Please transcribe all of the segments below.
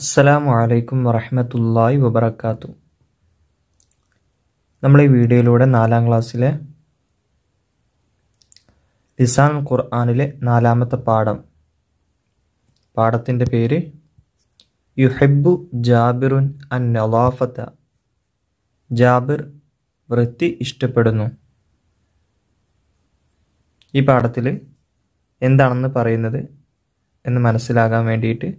അസ്സലാമു അലൈക്കും വറഹമത്തല്ലായി വബറക്കാത്തു നമ്മൾ ഈ വീഡിയോയിലൂടെ നാലാം ക്ലാസ്സിലെ ലിസാൻ ഖുർആാനിലെ നാലാമത്തെ പാഠം പാഠത്തിൻ്റെ പേര് യുഹെബു ജാബിറുൻ അൻ നവാഫത്ത ജാബിർ വൃത്തി ഇഷ്ടപ്പെടുന്നു ഈ പാഠത്തിൽ എന്താണെന്ന് പറയുന്നത് എന്ന് മനസ്സിലാകാൻ വേണ്ടിയിട്ട്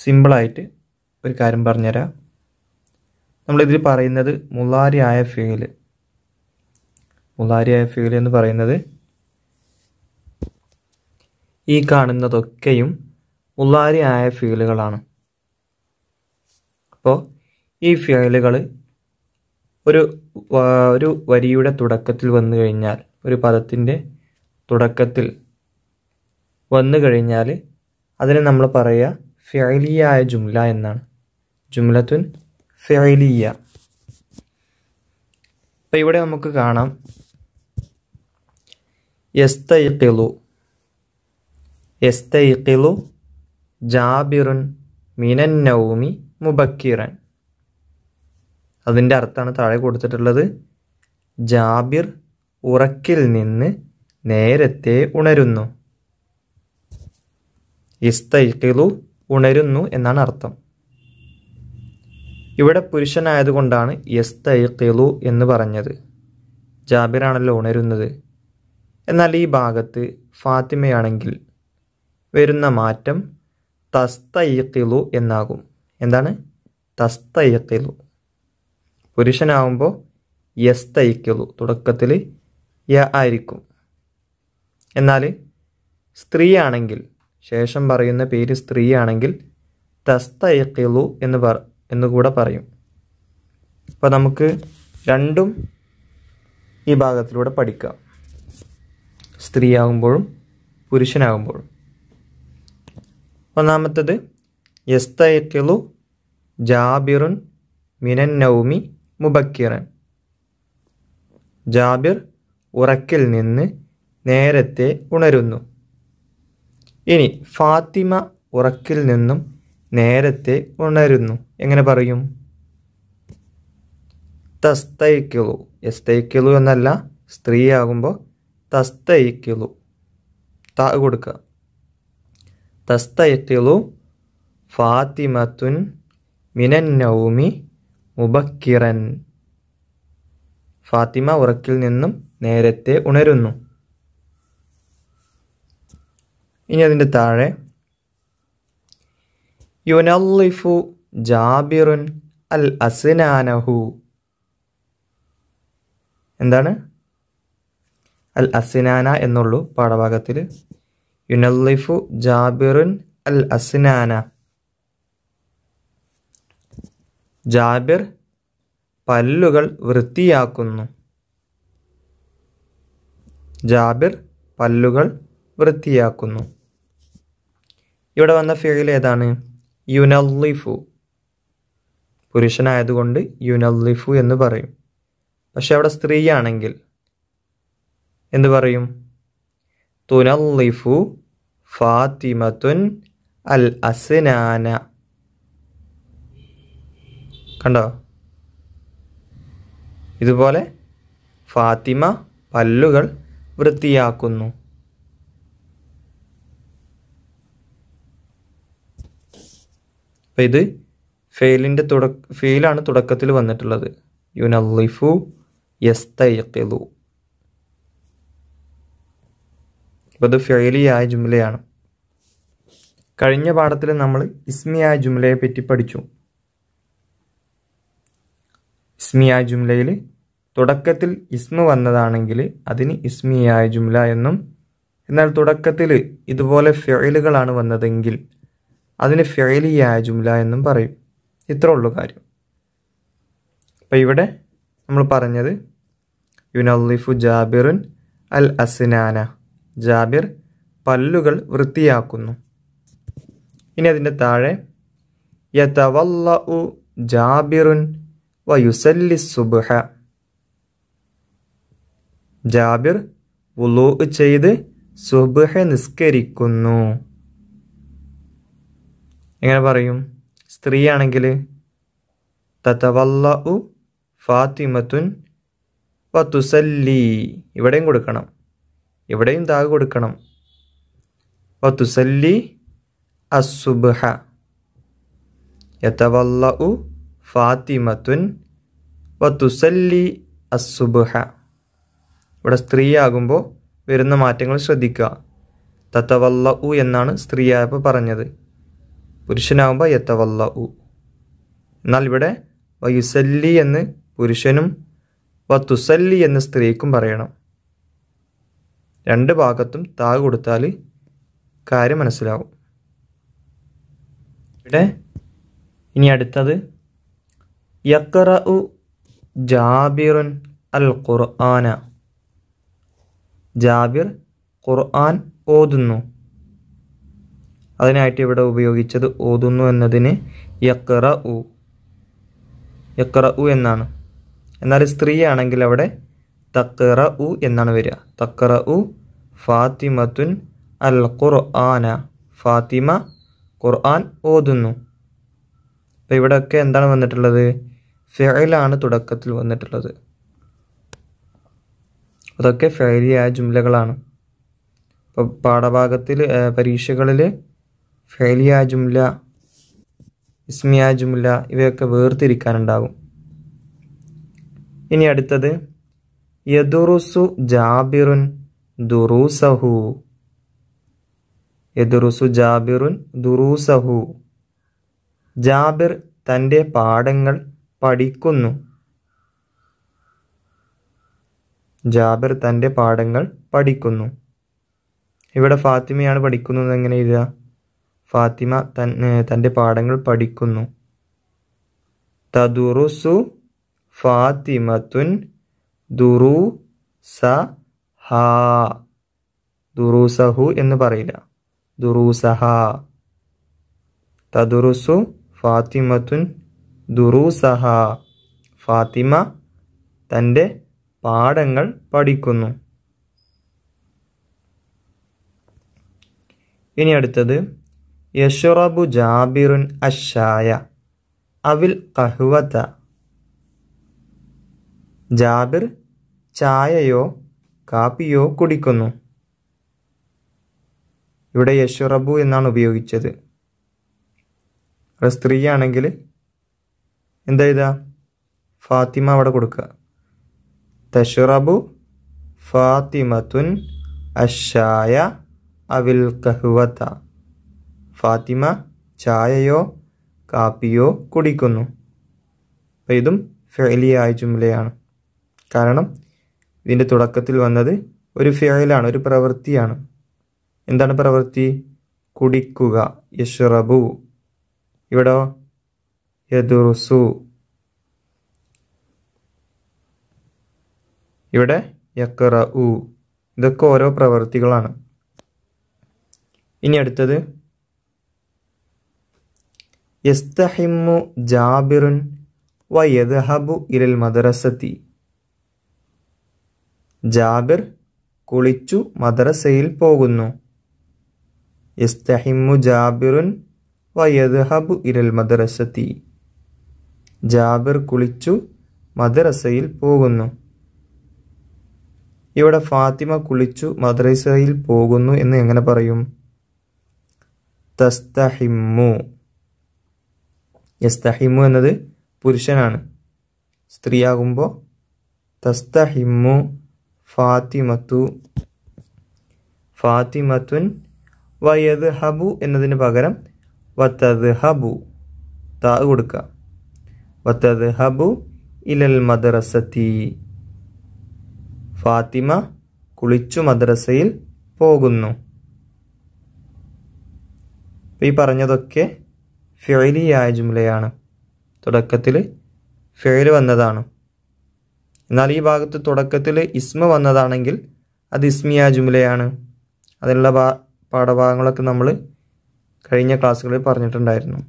സിമ്പിളായിട്ട് ഒരു കാര്യം പറഞ്ഞുതരാം നമ്മളിതിൽ പറയുന്നത് മുളാരിയായ ഫ്യൂല് മുളാരിയായ ഫ്യൂല് എന്ന് പറയുന്നത് ഈ കാണുന്നതൊക്കെയും മുളാരിയായ ഫ്യൂലുകളാണ് അപ്പോൾ ഈ ഫ്യൂലുകൾ ഒരു ഒരു വരിയുടെ തുടക്കത്തിൽ വന്നു കഴിഞ്ഞാൽ ഒരു പദത്തിൻ്റെ തുടക്കത്തിൽ വന്നു കഴിഞ്ഞാൽ അതിനെ നമ്മൾ പറയുക ഫിഅലിയായ ജുംല എന്നാണ് ജുംലത്തുൻ ഫിഅലിയ അപ്പം ഇവിടെ നമുക്ക് കാണാം യസ്തയിക്കിളു യസ്തയിക്കിളു ജാബിറുൻ മിനൻ നൗമി മുബക്കിറൻ അതിൻ്റെ അർത്ഥമാണ് താഴെ കൊടുത്തിട്ടുള്ളത് ജാബിർ ഉറക്കിൽ നിന്ന് നേരത്തെ ഉണരുന്നു ഇസ്തൈക്കിളു ഉണരുന്നു എന്നാണ് അർത്ഥം ഇവിടെ പുരുഷനായതുകൊണ്ടാണ് യസ് തൈക്കിളു എന്ന് പറഞ്ഞത് ജാബിറാണല്ലോ ഉണരുന്നത് എന്നാൽ ഈ ഭാഗത്ത് ഫാത്തിമയാണെങ്കിൽ വരുന്ന മാറ്റം തസ്തയ്യത്തിലു എന്നാകും എന്താണ് തസ്തയ്യത്തിലു പുരുഷനാവുമ്പോൾ യസ്തയിക്കിളു തുടക്കത്തിൽ യ ആയിരിക്കും എന്നാൽ സ്ത്രീയാണെങ്കിൽ ശേഷം പറയുന്ന പേര് സ്ത്രീയാണെങ്കിൽ തസ്തയക്കിളു എന്ന് പറ എന്നുകൂടെ പറയും അപ്പോൾ നമുക്ക് രണ്ടും ഈ ഭാഗത്തിലൂടെ പഠിക്കാം സ്ത്രീയാകുമ്പോഴും പുരുഷനാകുമ്പോഴും ഒന്നാമത്തത് യസ്തയക്കിളു ജാബിറുൻ മിനൻ നൗമി മുബക്കിറൻ ജാബിർ ഉറക്കിൽ നിന്ന് നേരത്തെ ഉണരുന്നു ഇനി ഫാത്തിമ ഉറക്കിൽ നിന്നും നേരത്തെ ഉണരുന്നു എങ്ങനെ പറയും തസ്തയിക്കുളു എസ്തയിക്കുളു എന്നല്ല ആകുമ്പോൾ തസ്തയിക്കുളു ത കൊടുക്കുക തസ്തയിക്കുളു ഫാത്തിമത്തുൻ മിനന്നൗമി മുബക്കിറൻ ഫാത്തിമ ഉറക്കിൽ നിന്നും നേരത്തെ ഉണരുന്നു ഇനി അതിൻ്റെ താഴെ യുനല്ലിഫു ജാബിറുൻ അൽ അസിനാനഹു എന്താണ് അൽ അസിനാന എന്നുള്ളൂ പാഠഭാഗത്തിൽ യുനല്ലിഫു ജാബിറുൻ അൽ അസിനാന ജാബിർ പല്ലുകൾ വൃത്തിയാക്കുന്നു ജാബിർ പല്ലുകൾ വൃത്തിയാക്കുന്നു ഇവിടെ വന്ന ഫീൽ ഏതാണ് യുനല്ലിഫു പുരുഷനായതുകൊണ്ട് യുനല്ലിഫു എന്ന് പറയും പക്ഷെ അവിടെ സ്ത്രീയാണെങ്കിൽ എന്ത് പറയും തുനല്ലിഫു ഫാത്തിമത്തുൻ അൽ അസ്നാന കണ്ടോ ഇതുപോലെ ഫാത്തിമ പല്ലുകൾ വൃത്തിയാക്കുന്നു അപ്പോൾ ഇത് ഫെയിലിൻ്റെ തുടക്ക ഫെയിലാണ് തുടക്കത്തിൽ വന്നിട്ടുള്ളത് യുനല്ലിഫു യസ്തയക്കിലു അപ്പോൾ ഇത് ഫെയിലിയായ ജുംലയാണ് കഴിഞ്ഞ പാഠത്തിൽ നമ്മൾ ഇസ്മിയായ ജുംലയെ പറ്റി പഠിച്ചു ഇസ്മിയായ ജുംലയിൽ തുടക്കത്തിൽ ഇസ്മ വന്നതാണെങ്കിൽ അതിന് ഇസ്മിയായ ജുംല എന്നും എന്നാൽ തുടക്കത്തിൽ ഇതുപോലെ ഫെയിലുകളാണ് വന്നതെങ്കിൽ അതിന് ചെയ്യാ ജുംല എന്നും പറയും ഇത്ര ഉള്ളു കാര്യം അപ്പോൾ ഇവിടെ നമ്മൾ പറഞ്ഞത് യുനല്ലിഫു ജാബിറുൻ അൽ അസിനാന ജാബിർ പല്ലുകൾ വൃത്തിയാക്കുന്നു ഇനി അതിൻ്റെ താഴെ യതവല്ല ഉ ജാബിറുൻ വയുസല്ലി സുബഹ ജാബിർ വുലൂ ചെയ്ത് സുബഹ നിസ്കരിക്കുന്നു എങ്ങനെ പറയും സ്ത്രീയാണെങ്കിൽ തത്തവല്ല ഉ ഫാത്തിമത്തുൻ വത്തുസല്ലി ഇവിടെയും കൊടുക്കണം ഇവിടെയും താഗ് കൊടുക്കണം വത്തുസല്ലി അസുബഹ യത്തവല്ല ഉ ഫാത്തിമത്തുൻ വത്തുസല്ലി അസുബഹ ഇവിടെ സ്ത്രീയാകുമ്പോൾ വരുന്ന മാറ്റങ്ങൾ ശ്രദ്ധിക്കുക തത്തവല്ല ഉ എന്നാണ് സ്ത്രീയായപ്പോൾ പറഞ്ഞത് പുരുഷനാവുമ്പോൾ യത്തവല്ല ഉ എന്നാൽ ഇവിടെ വയുസല്ലി എന്ന് പുരുഷനും വത്തുസല്ലി എന്ന് സ്ത്രീക്കും പറയണം രണ്ട് ഭാഗത്തും താ കൊടുത്താൽ കാര്യം മനസ്സിലാവും ഇവിടെ ഇനി അടുത്തത് യക്കറ ഉ ജാബിറുൻ അൽ ഖുർആന ജാബിർ ഖുർആൻ ഓതുന്നു അതിനായിട്ട് ഇവിടെ ഉപയോഗിച്ചത് ഓതുന്നു എന്നതിന് യക്കറ ഉ യക്കറ ഉ എന്നാണ് എന്നാൽ സ്ത്രീയാണെങ്കിൽ അവിടെ തക്കറ ഉ എന്നാണ് വരിക തക്കറ ഉ ഫാത്തിമത്തുൻ അൽ ഖുർആന ഫാത്തിമ ഖുർആൻ ഓതുന്നു അപ്പോൾ ഇവിടെയൊക്കെ എന്താണ് വന്നിട്ടുള്ളത് ഫെയിലാണ് തുടക്കത്തിൽ വന്നിട്ടുള്ളത് അതൊക്കെ ഫെയിലിയായ ജുംലകളാണ് അപ്പോൾ പാഠഭാഗത്തിൽ പരീക്ഷകളിൽ ഫെലിയ ജുംല ഇസ്മിയ ജുംല ഇവയൊക്കെ വേർതിരിക്കാനുണ്ടാകും ഇനി അടുത്തത് യദുറുസു ജാബിറുൻ ദുറൂസഹു യദുറുസു ജാബിറുൻ ദുറൂസഹു ജാബിർ തൻ്റെ പാഠങ്ങൾ പഠിക്കുന്നു ജാബിർ തൻ്റെ പാഠങ്ങൾ പഠിക്കുന്നു ഇവിടെ ഫാത്തിമയാണ് പഠിക്കുന്നത് എങ്ങനെ എഴുതുക ഫാത്തിമ തൻ്റെ പാഠങ്ങൾ പഠിക്കുന്നു തദുറുസു ഫാത്തിമത്തുൻ ദുറു സ ഹാ എന്ന് പറയില്ല ദുറൂസഹ തദുറുസു ഫാത്തിമത്തുൻ ദുറൂസഹ ഫാത്തിമ തൻ്റെ പാഠങ്ങൾ പഠിക്കുന്നു ഇനി അടുത്തത് യഷുറബു ജാബിറുൻ അഷായ അവിൽ കഹുവത ജാബിർ ചായയോ കാപ്പിയോ കുടിക്കുന്നു ഇവിടെ യഷുറബു എന്നാണ് ഉപയോഗിച്ചത് സ്ത്രീയാണെങ്കിൽ എന്താ ചെയ്ത ഫാത്തിമ അവിടെ കൊടുക്കുക തഷുറബു ഫാത്തിമത്തുൻ അഷായ അവിൽ കഹുവത്ത ഫാത്തിമ ചായയോ കാപ്പിയോ കുടിക്കുന്നു അപ്പം ഇതും ഫെയിലിയായ ജുംലയാണ് കാരണം ഇതിൻ്റെ തുടക്കത്തിൽ വന്നത് ഒരു ഫെയിലാണ് ഒരു പ്രവൃത്തിയാണ് എന്താണ് പ്രവൃത്തി കുടിക്കുക യഷറബു ഇവിടോ യദുറുസു ഇവിടെ യക്കറ ഇതൊക്കെ ഓരോ പ്രവൃത്തികളാണ് ഇനി അടുത്തത് യസ്തഹിമ്മു ജാബിറുൻ വ ഇരൽ മദ്രസത്തി ജാബിർ കുളിച്ചു മദ്രസയിൽ പോകുന്നു യസ്തഹിമ്മു ജാബിറുൻ വ ഇരൽ മദ്രസത്തി ജാബിർ കുളിച്ചു മദ്രസയിൽ പോകുന്നു ഇവിടെ ഫാത്തിമ കുളിച്ചു മദ്രസയിൽ പോകുന്നു എന്ന് എങ്ങനെ പറയും തസ്തഹിമ്മു യസ്തഹിമു എന്നത് പുരുഷനാണ് സ്ത്രീയാകുമ്പോൾ തസ്തഹിമു ഫാത്തിമത്തു ഫാത്തിമത്തുൻ വയത് ഹബു എന്നതിന് പകരം വത്തത് ഹബു താ കൊടുക്കുക വത്തത് ഹബു ഇലൽ മദ്രസത്തി ഫാത്തിമ കുളിച്ചു മദ്രസയിൽ പോകുന്നു ഈ പറഞ്ഞതൊക്കെ ഫെയിലിയായ ജുംലയാണ് തുടക്കത്തിൽ ഫെയിൽ വന്നതാണ് എന്നാൽ ഈ ഭാഗത്ത് തുടക്കത്തിൽ ഇസ്മ വന്നതാണെങ്കിൽ അത് ഇസ്മിയ ജുംലയാണ് അതിനുള്ള ഭാ പാഠഭാഗങ്ങളൊക്കെ നമ്മൾ കഴിഞ്ഞ ക്ലാസ്സുകളിൽ പറഞ്ഞിട്ടുണ്ടായിരുന്നു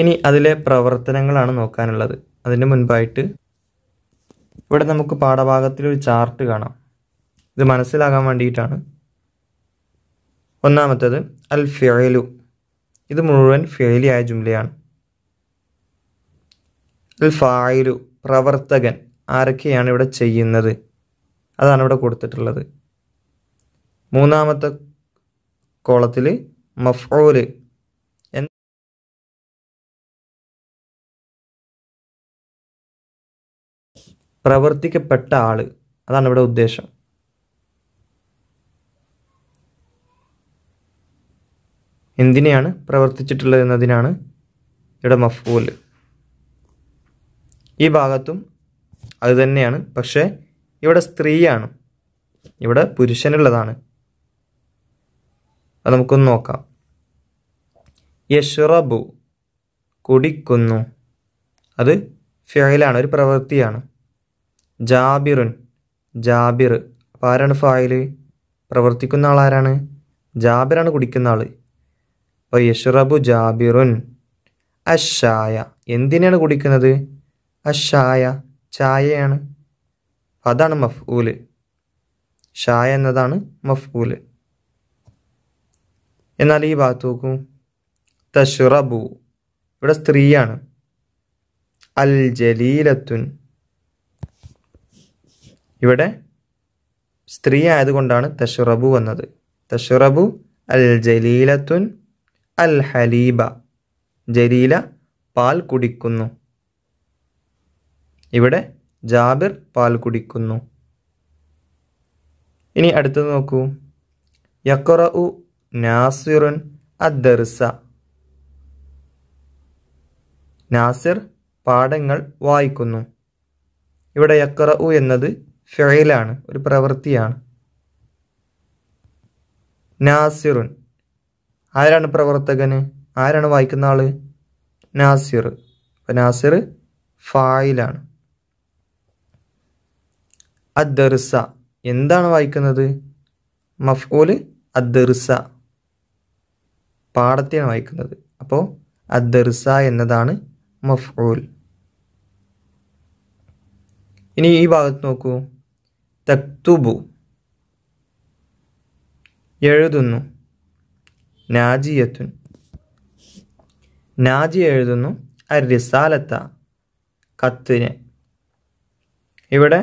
ഇനി അതിലെ പ്രവർത്തനങ്ങളാണ് നോക്കാനുള്ളത് അതിന് മുൻപായിട്ട് ഇവിടെ നമുക്ക് പാഠഭാഗത്തിൽ ഒരു ചാർട്ട് കാണാം ഇത് മനസ്സിലാകാൻ വേണ്ടിയിട്ടാണ് ഒന്നാമത്തത് അൽ ഫിയലു ഇത് മുഴുവൻ ആയ ജുംലയാണ് ഫായിലു പ്രവർത്തകൻ ആരൊക്കെയാണ് ഇവിടെ ചെയ്യുന്നത് അതാണ് ഇവിടെ കൊടുത്തിട്ടുള്ളത് മൂന്നാമത്തെ കോളത്തിൽ മഫ്ഊല് പ്രവർത്തിക്കപ്പെട്ട ആള് അതാണ് ഇവിടെ ഉദ്ദേശം എന്തിനെയാണ് പ്രവർത്തിച്ചിട്ടുള്ളത് എന്നതിനാണ് ഇവിടെ മഫൂൽ ഈ ഭാഗത്തും അത് തന്നെയാണ് പക്ഷേ ഇവിടെ സ്ത്രീയാണ് ഇവിടെ പുരുഷനുള്ളതാണ് അത് നമുക്കൊന്ന് നോക്കാം യഷ്റബു കുടിക്കുന്നു അത് ഫയലാണ് ഒരു പ്രവൃത്തിയാണ് ജാബിറുൻ ജാബിർ അപ്പോൾ ആരാണ് ഫായിൽ പ്രവർത്തിക്കുന്ന ആളാരാണ് ജാബിറാണ് കുടിക്കുന്ന ആൾ അപ്പോൾ ജാബിറുൻ അഷായ എന്തിനാണ് കുടിക്കുന്നത് അഷായ ചായയാണ് അതാണ് മഫ്ഊല് ഷായ എന്നതാണ് മഫ്ഊല് എന്നാൽ ഈ ഭാഗത്ത് നോക്കൂ തഷുറബു ഇവിടെ സ്ത്രീയാണ് അൽ ജലീലത്തുൻ ഇവിടെ സ്ത്രീ ആയതുകൊണ്ടാണ് തഷുറബു വന്നത് തഷുറബു അൽ ജലീലത്തുൻ അൽ ഹലീബ ജലീല പാൽ കുടിക്കുന്നു ഇവിടെ ജാബിർ പാൽ കുടിക്കുന്നു ഇനി അടുത്തത് നോക്കൂ യക്കുറ ഉ നാസിറുൻ അദ്ദർസ നാസിർ പാഠങ്ങൾ വായിക്കുന്നു ഇവിടെ യക്കറ ഉ എന്നത് ഫെയിലാണ് ഒരു പ്രവൃത്തിയാണ് നാസിറുൻ ആരാണ് പ്രവർത്തകന് ആരാണ് വായിക്കുന്ന ആള് നാസിർ അപ്പം നാസിർ ഫായിലാണ് അദ്ദർസ എന്താണ് വായിക്കുന്നത് മഫ്ഊൽ അദ്ദർസ പാടത്തെയാണ് വായിക്കുന്നത് അപ്പോൾ അദ്ദർസ എന്നതാണ് മഫ്ഊൽ ഇനി ഈ ഭാഗത്ത് നോക്കൂ തക്തുബു എഴുതുന്നു നാജിയത്തുൻ നാജി എഴുതുന്നു അർ കത്തിന് ഇവിടെ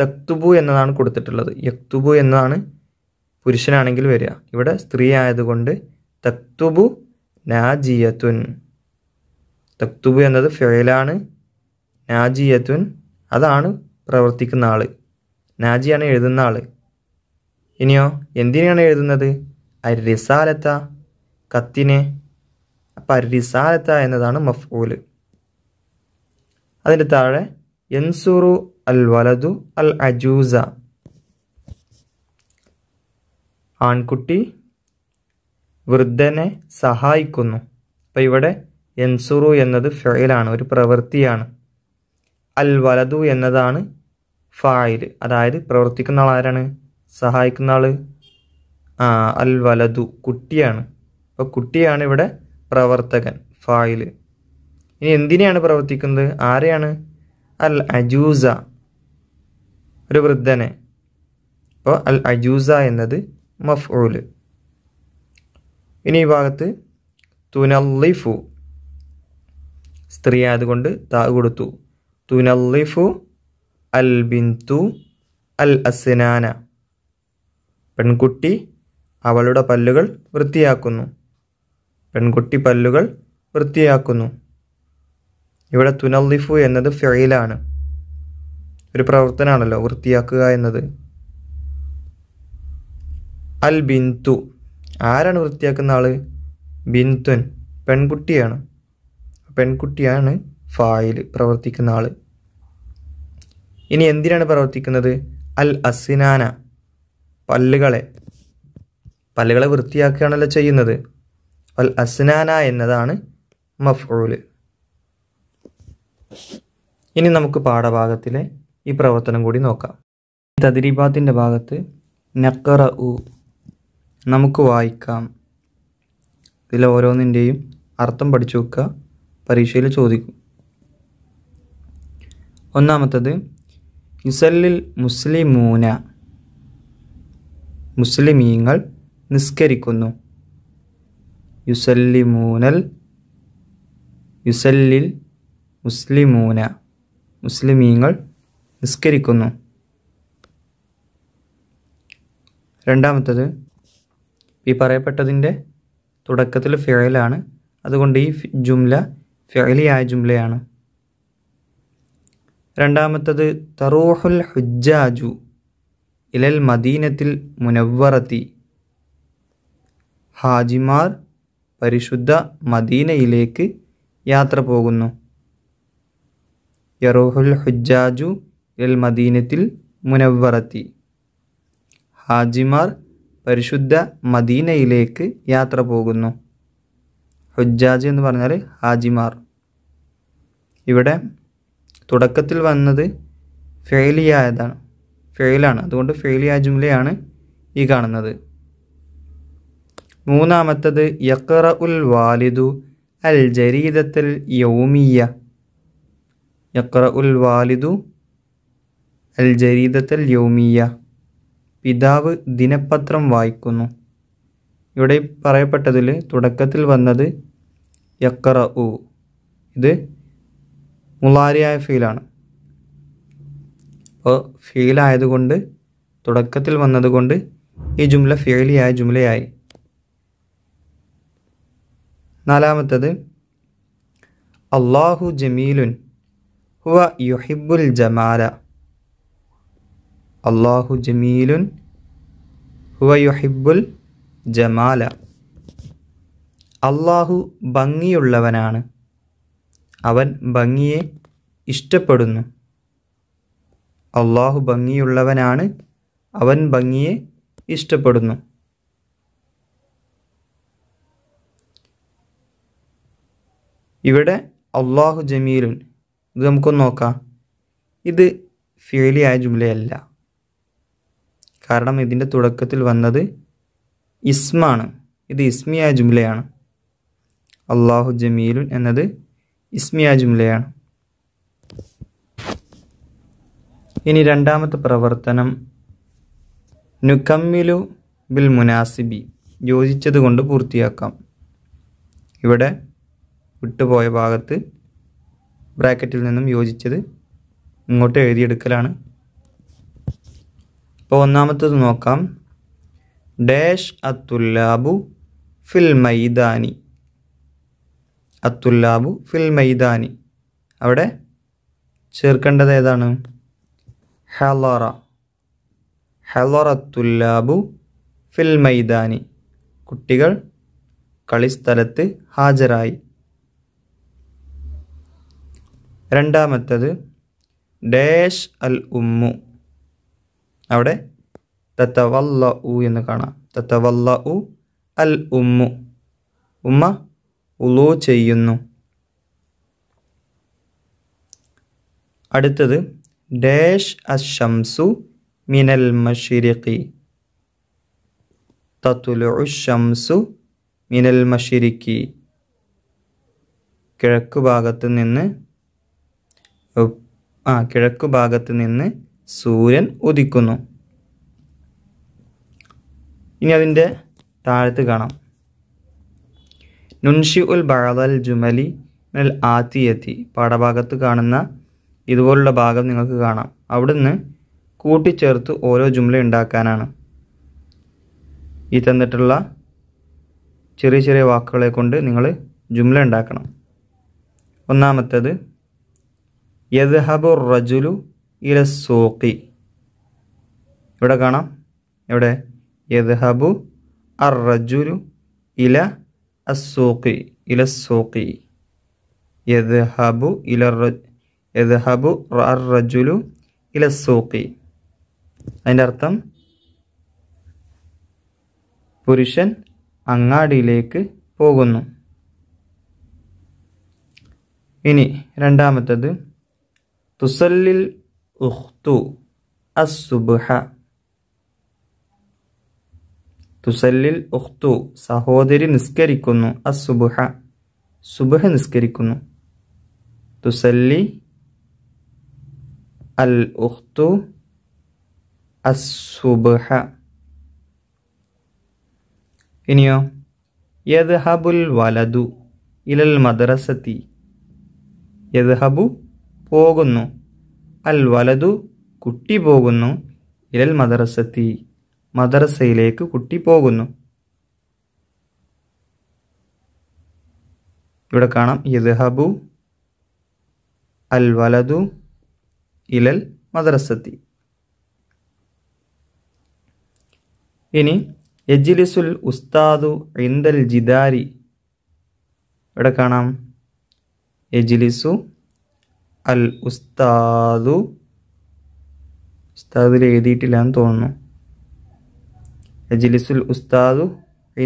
തക്തുബു എന്നതാണ് കൊടുത്തിട്ടുള്ളത് യക്തുബു എന്നതാണ് പുരുഷനാണെങ്കിൽ വരിക ഇവിടെ സ്ത്രീ ആയതുകൊണ്ട് തക്തുബു നാജിയത്തുൻ തക്തുബു എന്നത് ഫെയിലാണ് നാജിയത്തുൻ അതാണ് പ്രവർത്തിക്കുന്ന ആൾ നാജിയാണ് എഴുതുന്ന ആൾ ഇനിയോ എന്തിനാണ് എഴുതുന്നത് അരിസാലത്ത കത്തിനെ അപ്പം റിസാലത്ത എന്നതാണ് മഫ്ഊല് അതിൻ്റെ താഴെ യൻസുറു അൽ വലതു അൽ അജൂസ ആൺകുട്ടി വൃദ്ധനെ സഹായിക്കുന്നു അപ്പം ഇവിടെ യൻസുറു എന്നത് ഫെയിലാണ് ഒരു പ്രവൃത്തിയാണ് അൽ വലതു എന്നതാണ് ഫായിൽ അതായത് പ്രവർത്തിക്കുന്ന ആൾ ആരാണ് സഹായിക്കുന്ന ആൾ അൽ വലതു കുട്ടിയാണ് അപ്പോൾ കുട്ടിയാണ് ഇവിടെ പ്രവർത്തകൻ ഫായിൽ ഇനി എന്തിനെയാണ് പ്രവർത്തിക്കുന്നത് ആരെയാണ് അൽ അജൂസ ഒരു വൃദ്ധനെ അപ്പോൾ അൽ അജൂസ എന്നത് മഫ്ഊല് ഇനി ഈ ഭാഗത്ത് തുനല്ലിഫു സ്ത്രീ ആയതുകൊണ്ട് താ കൊടുത്തു തുനല്ലിഫു അൽ ബിന്തു അൽ അസ്നാന പെൺകുട്ടി അവളുടെ പല്ലുകൾ വൃത്തിയാക്കുന്നു പെൺകുട്ടി പല്ലുകൾ വൃത്തിയാക്കുന്നു ഇവിടെ തുനല്ലിഫു എന്നത് ഫെയിലാണ് ഒരു പ്രവർത്തനമാണല്ലോ വൃത്തിയാക്കുക എന്നത് അൽ ബിന്തു ആരാണ് വൃത്തിയാക്കുന്ന ആള് ബിന്തുൻ പെൺകുട്ടിയാണ് പെൺകുട്ടിയാണ് ഫായിൽ പ്രവർത്തിക്കുന്ന ആള് ഇനി എന്തിനാണ് പ്രവർത്തിക്കുന്നത് അൽ അസിനാന പല്ലുകളെ പല്ലുകളെ വൃത്തിയാക്കുകയാണല്ലോ ചെയ്യുന്നത് അൽ അസ്നാന എന്നതാണ് മഫ്റൂല് ഇനി നമുക്ക് പാഠഭാഗത്തിലെ ഈ പ്രവർത്തനം കൂടി നോക്കാം തദ്രീബാത്തിൻ്റെ ഭാഗത്ത് നക്കറ ഉ നമുക്ക് വായിക്കാം ഇതിലെ ഓരോന്നിൻ്റെയും അർത്ഥം പഠിച്ചു വെക്കുക പരീക്ഷയിൽ ചോദിക്കും ഒന്നാമത്തത് യുസല്ലിൽ മുസ്ലിമൂന മുസ്ലിമീങ്ങൾ നിസ്കരിക്കുന്നു യുസല്ലിമൂനൽ യുസല്ലിൽ മുസ്ലിമൂന മുസ്ലിമീങ്ങൾ നിസ്കരിക്കുന്നു രണ്ടാമത്തത് ഈ പറയപ്പെട്ടതിൻ്റെ തുടക്കത്തിൽ ഫിഴലാണ് അതുകൊണ്ട് ഈ ജുംല ഫിഴലിയായ ജുംലയാണ് രണ്ടാമത്തത് തറൂഹുൽ ഹുജാജു ഇലൽ മദീനത്തിൽ മുനവ്വറത്തി ഹാജിമാർ പരിശുദ്ധ മദീനയിലേക്ക് യാത്ര പോകുന്നു യറോഹുൽ ഹുജാജു എൽ മദീനത്തിൽ മുനവ്വറത്തി ഹാജിമാർ പരിശുദ്ധ മദീനയിലേക്ക് യാത്ര പോകുന്നു ഹുജാജ് എന്ന് പറഞ്ഞാൽ ഹാജിമാർ ഇവിടെ തുടക്കത്തിൽ വന്നത് ഫെയിലിയായതാണ് ഫെയിലാണ് അതുകൊണ്ട് ഫെയിലിയായ ജുംലയാണ് ഈ കാണുന്നത് മൂന്നാമത്തത് യക്കറ ഉൽ വാലിദു അൽ ജരീദത്തിൽ യൗമിയ യക്കറ ഉൽ വാലിദു അൽ ജരീദത്തിൽ യൗമിയ പിതാവ് ദിനപത്രം വായിക്കുന്നു ഇവിടെ പറയപ്പെട്ടതിൽ തുടക്കത്തിൽ വന്നത് യക്കറ ഉ ഇത് മുളാരിയായ ഫീലാണ് അപ്പോൾ ഫീലായതുകൊണ്ട് തുടക്കത്തിൽ വന്നതുകൊണ്ട് ഈ ജുംല ഫീലിയായ ജുംലയായി നാലാമത്തത് അള്ളാഹു ജമീലുൻ ഹുവ യുഹിബുൽ ജമാല അള്ളാഹു ജമീലുൻ ഹുവ യുഹിബുൽ ജമാല അള്ളാഹു ഭംഗിയുള്ളവനാണ് അവൻ ഭംഗിയെ ഇഷ്ടപ്പെടുന്നു അള്ളാഹു ഭംഗിയുള്ളവനാണ് അവൻ ഭംഗിയെ ഇഷ്ടപ്പെടുന്നു ഇവിടെ അള്ളാഹു ജമീലുൻ ഇത് നമുക്കൊന്ന് നോക്കാം ഇത് ആയ ജുംലയല്ല കാരണം ഇതിൻ്റെ തുടക്കത്തിൽ വന്നത് ഇസ്മാണ് ഇത് ഇസ്മിയായ ജുംലയാണ് അള്ളാഹു ജമീലുൻ എന്നത് ഇസ്മിയായ ജുംലയാണ് ഇനി രണ്ടാമത്തെ പ്രവർത്തനം നുക്കമ്മിലു ബിൽ മുനാസിബി യോജിച്ചത് കൊണ്ട് പൂർത്തിയാക്കാം ഇവിടെ വിട്ടുപോയ ഭാഗത്ത് ബ്രാക്കറ്റിൽ നിന്നും യോജിച്ചത് ഇങ്ങോട്ട് എഴുതിയെടുക്കലാണ് അപ്പോൾ ഒന്നാമത്തത് നോക്കാം ഡാഷ് അത്തുല്ലാബു ഫിൽ മൈദാനി അത്തുല്ലാബു ഫിൽ മൈദാനി അവിടെ ചേർക്കേണ്ടത് ഏതാണ് ഹലോറ ഹലോറത്തുല്ലാബു ഫിൽ മൈദാനി കുട്ടികൾ കളിസ്ഥലത്ത് ഹാജരായി രണ്ടാമത്തത് ഡാഷ് അൽ ഉമ്മു അവിടെ തത്തവല്ല ഉ എന്ന് കാണാം തത്തവല്ല ഉ അൽ ഉമ്മു ഉമ്മ ഉളു ചെയ്യുന്നു അടുത്തത് ഡാഷ് അശംസു മിനൽ മഷിരിഖി തത്തുലുഷംസു മിനൽ മഷിരിക്കി കിഴക്ക് ഭാഗത്ത് നിന്ന് ആ കിഴക്കു ഭാഗത്ത് നിന്ന് സൂര്യൻ ഉദിക്കുന്നു ഇനി അതിൻ്റെ താഴത്ത് കാണാം നുൻഷി ഉൽ ബഴവൽ ജുമലി മിനൽ ആത്തിയത്തി പാഠഭാഗത്ത് കാണുന്ന ഇതുപോലുള്ള ഭാഗം നിങ്ങൾക്ക് കാണാം അവിടുന്ന് കൂട്ടിച്ചേർത്ത് ഓരോ ജുമല ഉണ്ടാക്കാനാണ് ഈ തന്നിട്ടുള്ള ചെറിയ ചെറിയ വാക്കുകളെ കൊണ്ട് നിങ്ങൾ ജുമല ഉണ്ടാക്കണം ഒന്നാമത്തേത് യദ്ഹബുർ റജുലു സൂഖി ഇവിടെ കാണാം എവിടെ യദ്ഹബു അർ റജുലു ഇല ഇല സൂഖി യദ്ഹബു ഇല യദ്ഹബു അർ റജുലു ഇല സൂഖി അതിൻ്റെ അർത്ഥം പുരുഷൻ അങ്ങാടിയിലേക്ക് പോകുന്നു ഇനി രണ്ടാമത്തത് تصلي الأخت الصبح തുസല്ലിൽ ഉഖ്തു സഹോദരി നിസ്കരിക്കുന്നു അസുബുഹ സുബുഹ നിസ്കരിക്കുന്നു തുസല്ലി അൽ ഉഖ്തു അസുബുഹ ഇനിയോ യദ്ഹബുൽ വലദു ഇലൽ മദ്രസതി യദ്ഹബു പോകുന്നു അൽ വലതു കുട്ടി പോകുന്നു ഇലൽ മദ്രസത്തി മദ്രസയിലേക്ക് കുട്ടി പോകുന്നു ഇവിടെ കാണാം യദ്ഹബു അൽ വലതു ഇലൽ മദ്രസത്തി ഇനി യജ്ലിസുൽ ഉസ്താദു ഇന്ദൽ ജിദാരി ഇവിടെ കാണാം യജ്ലിസു അൽ ഉസ്താദു ഉസ്താദിൽ എഴുതിയിട്ടില്ല എന്ന് തോന്നുന്നു ജിലിസുൽ ഉസ്താദു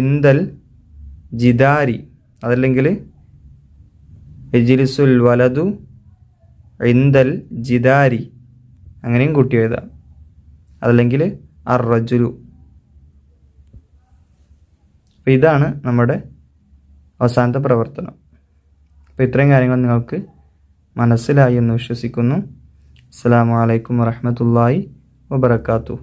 ഇന്ദൽ ജിദാരി അതല്ലെങ്കിൽ എജിലിസുൽ വലതു ഇന്ദൽ ജിദാരി അങ്ങനെയും കൂട്ടി എഴുതാം അതല്ലെങ്കിൽ അർ റജുലു അപ്പോൾ ഇതാണ് നമ്മുടെ അവസാനത്തെ പ്രവർത്തനം അപ്പോൾ ഇത്രയും കാര്യങ്ങൾ നിങ്ങൾക്ക് മനസ്സിലായി എന്ന് വിശ്വസിക്കുന്നു അസ്സാം വലൈക്കും വറഹമത്തല്ലായി വബർക്കാത്തു